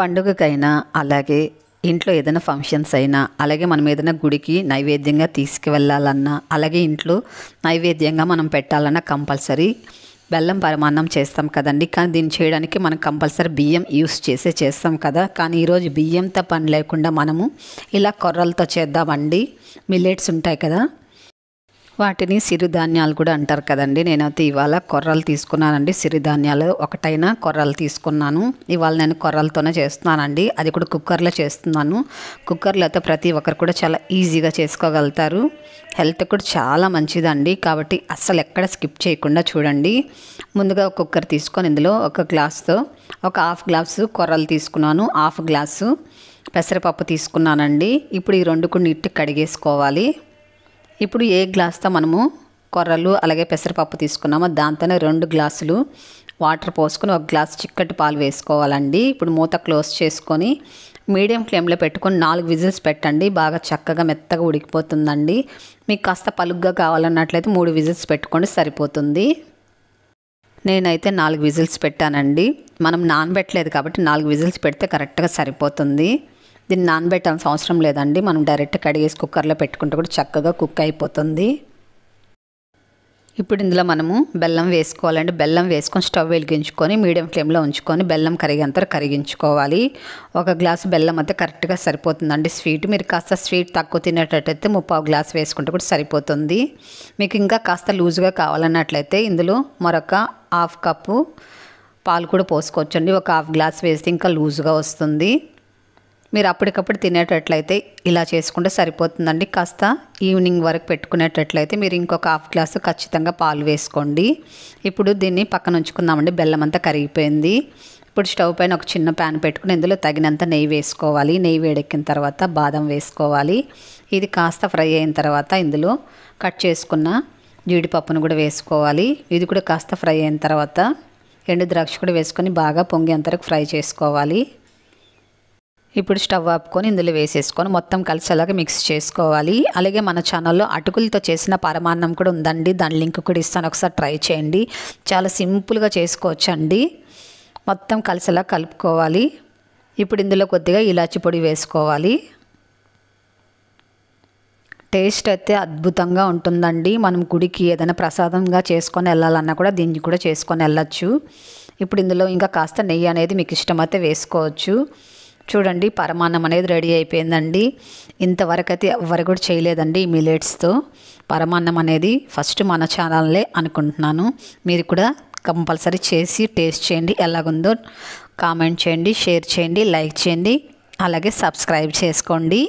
పండుగకైనా అలాగే ఇంట్లో ఏదైనా ఫంక్షన్స్ అయినా అలాగే మనం ఏదైనా గుడికి నైవేద్యంగా తీసుకువెళ్ళాలన్నా అలాగే ఇంట్లో నైవేద్యంగా మనం పెట్టాలన్నా కంపల్సరీ బెల్లం పరమాన్నం చేస్తాం కదండి కానీ దీన్ని చేయడానికి మనం కంపల్సరీ బియ్యం యూస్ చేసే చేస్తాం కదా కానీ ఈరోజు బియ్యంతో పని లేకుండా మనము ఇలా కొర్రలతో చేద్దామండి మిల్లెట్స్ ఉంటాయి కదా వాటిని సిరిధాన్యాలు కూడా అంటారు కదండి నేనైతే ఇవాళ కొర్రలు తీసుకున్నానండి సిరిధాన్యాలు ఒకటైన కొర్రలు తీసుకున్నాను ఇవాళ నేను కొర్రలతోనే చేస్తున్నానండి అది కూడా కుక్కర్లో చేస్తున్నాను కుక్కర్లో అయితే ప్రతి ఒక్కరు కూడా చాలా ఈజీగా చేసుకోగలుగుతారు హెల్త్ కూడా చాలా మంచిదండి కాబట్టి అస్సలు ఎక్కడ స్కిప్ చేయకుండా చూడండి ముందుగా ఒక కుక్కర్ తీసుకొని ఇందులో ఒక గ్లాస్తో ఒక హాఫ్ గ్లాసు కొర్రలు తీసుకున్నాను హాఫ్ గ్లాసు పెసరపప్పు తీసుకున్నానండి ఇప్పుడు ఈ రెండు కూడా నీట్టు కడిగేసుకోవాలి ఇప్పుడు ఏ గ్లాస్తో మనము కొర్రలు అలాగే పెసరపప్పు తీసుకున్నామో దాంతోనే రెండు గ్లాసులు వాటర్ పోసుకొని ఒక గ్లాస్ చిక్కటి పాలు వేసుకోవాలండి ఇప్పుడు మూత క్లోజ్ చేసుకొని మీడియం ఫ్లేమ్లో పెట్టుకొని నాలుగు విజిల్స్ పెట్టండి బాగా చక్కగా మెత్తగా ఉడికిపోతుందండి మీకు కాస్త పలుగ్గా కావాలన్నట్లయితే మూడు విజిల్స్ పెట్టుకోండి సరిపోతుంది నేనైతే నాలుగు విజిల్స్ పెట్టానండి మనం నానబెట్టలేదు కాబట్టి నాలుగు విజిల్స్ పెడితే కరెక్ట్గా సరిపోతుంది దీన్ని నానబెట్టాల్సిన అవసరం లేదండి మనం డైరెక్ట్ కడిగేసి కుక్కర్లో పెట్టుకుంటే కూడా చక్కగా కుక్ అయిపోతుంది ఇప్పుడు ఇందులో మనము బెల్లం వేసుకోవాలండి బెల్లం వేసుకొని స్టవ్ వెలిగించుకొని మీడియం ఫ్లేమ్లో ఉంచుకొని బెల్లం కరిగేంత కరిగించుకోవాలి ఒక గ్లాసు బెల్లం అయితే కరెక్ట్గా సరిపోతుందండి స్వీట్ మీరు కాస్త స్వీట్ తక్కువ తినేటట్టయితే ముప్పావు గ్లాస్ వేసుకుంటే కూడా సరిపోతుంది మీకు ఇంకా కాస్త లూజుగా కావాలన్నట్లయితే ఇందులో మరొక హాఫ్ కప్పు పాలు కూడా పోసుకోవచ్చండి ఒక హాఫ్ గ్లాస్ వేస్తే ఇంకా లూజుగా వస్తుంది మీరు అప్పటికప్పుడు తినేటట్లయితే ఇలా చేసుకుంటే సరిపోతుందండి కాస్త ఈవినింగ్ వరకు పెట్టుకునేటట్లయితే మీరు ఇంకొక హాఫ్ గ్లాసు ఖచ్చితంగా పాలు వేసుకోండి ఇప్పుడు దీన్ని పక్కన ఉంచుకుందామండి బెల్లం అంతా కరిగిపోయింది ఇప్పుడు స్టవ్ పైన ఒక చిన్న ప్యాన్ పెట్టుకుని ఇందులో తగినంత నెయ్యి వేసుకోవాలి నెయ్యి వేడెక్కిన తర్వాత బాదం వేసుకోవాలి ఇది కాస్త ఫ్రై అయిన తర్వాత ఇందులో కట్ చేసుకున్న జీడిపప్పును కూడా వేసుకోవాలి ఇది కూడా కాస్త ఫ్రై అయిన తర్వాత ఎండు ద్రాక్ష కూడా వేసుకొని బాగా పొంగేంతరకు ఫ్రై చేసుకోవాలి ఇప్పుడు స్టవ్ ఆపుకొని ఇందులో వేసేసుకొని మొత్తం కలిసేలాగా మిక్స్ చేసుకోవాలి అలాగే మన ఛానల్లో అటుకులతో చేసిన పరమాన్నం కూడా ఉందండి దాని లింక్ కూడా ఇస్తాను ఒకసారి ట్రై చేయండి చాలా సింపుల్గా చేసుకోవచ్చండి మొత్తం కలిసేలా కలుపుకోవాలి ఇప్పుడు ఇందులో కొద్దిగా ఇలాచి పొడి వేసుకోవాలి టేస్ట్ అయితే అద్భుతంగా ఉంటుందండి మనం గుడికి ఏదైనా ప్రసాదంగా చేసుకొని వెళ్ళాలన్నా కూడా దీన్ని కూడా చేసుకొని వెళ్ళచ్చు ఇప్పుడు ఇందులో ఇంకా కాస్త నెయ్యి అనేది మీకు ఇష్టమైతే వేసుకోవచ్చు చూడండి పరమాన్నం అనేది రెడీ అయిపోయిందండి ఇంతవరకు అయితే ఎవరు కూడా చేయలేదండి ఈ మిలెట్స్తో పరమాన్నం అనేది ఫస్ట్ మన ఛానల్లే అనుకుంటున్నాను మీరు కూడా కంపల్సరీ చేసి టేస్ట్ చేయండి ఎలాగుందో కామెంట్ చేయండి షేర్ చేయండి లైక్ చేయండి అలాగే సబ్స్క్రైబ్ చేసుకోండి